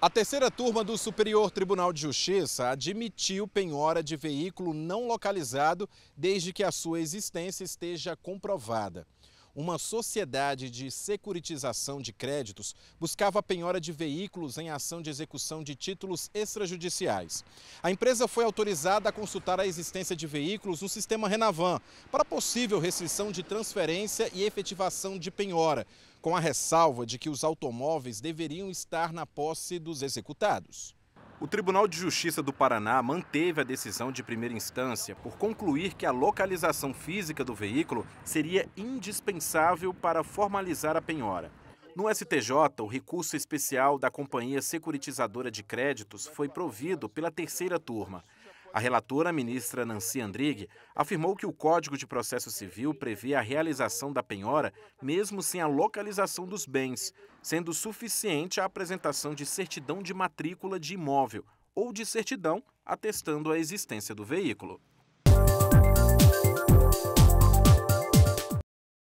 A terceira turma do Superior Tribunal de Justiça admitiu penhora de veículo não localizado desde que a sua existência esteja comprovada uma sociedade de securitização de créditos buscava a penhora de veículos em ação de execução de títulos extrajudiciais. A empresa foi autorizada a consultar a existência de veículos no sistema Renavan para possível restrição de transferência e efetivação de penhora, com a ressalva de que os automóveis deveriam estar na posse dos executados. O Tribunal de Justiça do Paraná manteve a decisão de primeira instância por concluir que a localização física do veículo seria indispensável para formalizar a penhora. No STJ, o recurso especial da Companhia Securitizadora de Créditos foi provido pela terceira turma. A relatora, a ministra Nancy Andrighi, afirmou que o Código de Processo Civil prevê a realização da penhora mesmo sem a localização dos bens, sendo suficiente a apresentação de certidão de matrícula de imóvel ou de certidão atestando a existência do veículo.